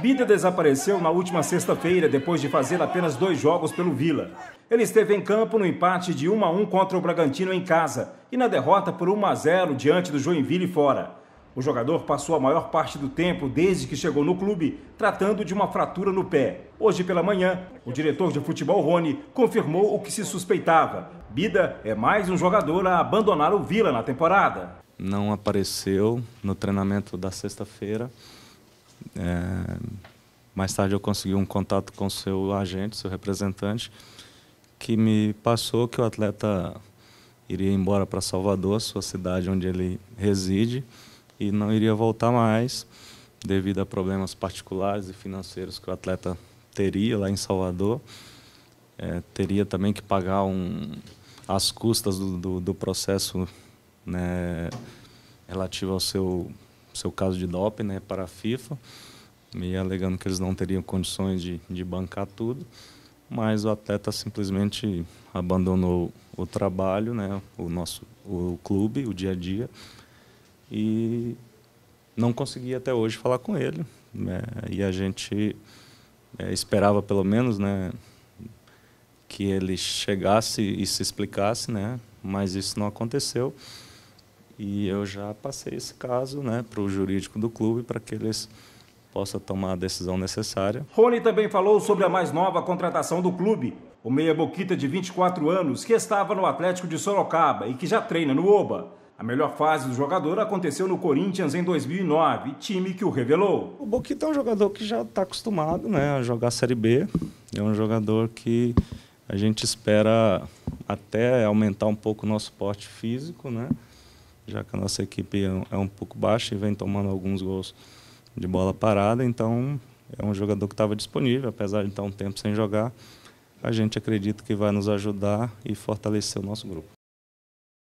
Bida desapareceu na última sexta-feira, depois de fazer apenas dois jogos pelo Vila. Ele esteve em campo no empate de 1 a 1 contra o Bragantino em casa e na derrota por 1 a 0 diante do Joinville fora. O jogador passou a maior parte do tempo desde que chegou no clube tratando de uma fratura no pé. Hoje pela manhã, o diretor de futebol Rony confirmou o que se suspeitava. Bida é mais um jogador a abandonar o Vila na temporada. Não apareceu no treinamento da sexta-feira. É, mais tarde eu consegui um contato com seu agente, seu representante, que me passou que o atleta iria embora para Salvador, sua cidade onde ele reside, e não iria voltar mais devido a problemas particulares e financeiros que o atleta teria lá em Salvador. É, teria também que pagar um, as custas do, do, do processo né, relativo ao seu seu caso de doping né, para a FIFA, me alegando que eles não teriam condições de, de bancar tudo, mas o atleta simplesmente abandonou o trabalho, né, o nosso o clube, o dia a dia, e não consegui até hoje falar com ele. Né, e a gente é, esperava pelo menos né, que ele chegasse e se explicasse, né, mas isso não aconteceu. E eu já passei esse caso né, para o jurídico do clube para que eles possam tomar a decisão necessária. Rony também falou sobre a mais nova contratação do clube. O meia boquita de 24 anos, que estava no Atlético de Sorocaba e que já treina no Oba. A melhor fase do jogador aconteceu no Corinthians em 2009, time que o revelou. O Boquita é um jogador que já está acostumado né, a jogar Série B. É um jogador que a gente espera até aumentar um pouco o nosso porte físico, né? já que a nossa equipe é, é um pouco baixa e vem tomando alguns gols de bola parada, então é um jogador que estava disponível, apesar de estar um tempo sem jogar. A gente acredita que vai nos ajudar e fortalecer o nosso grupo.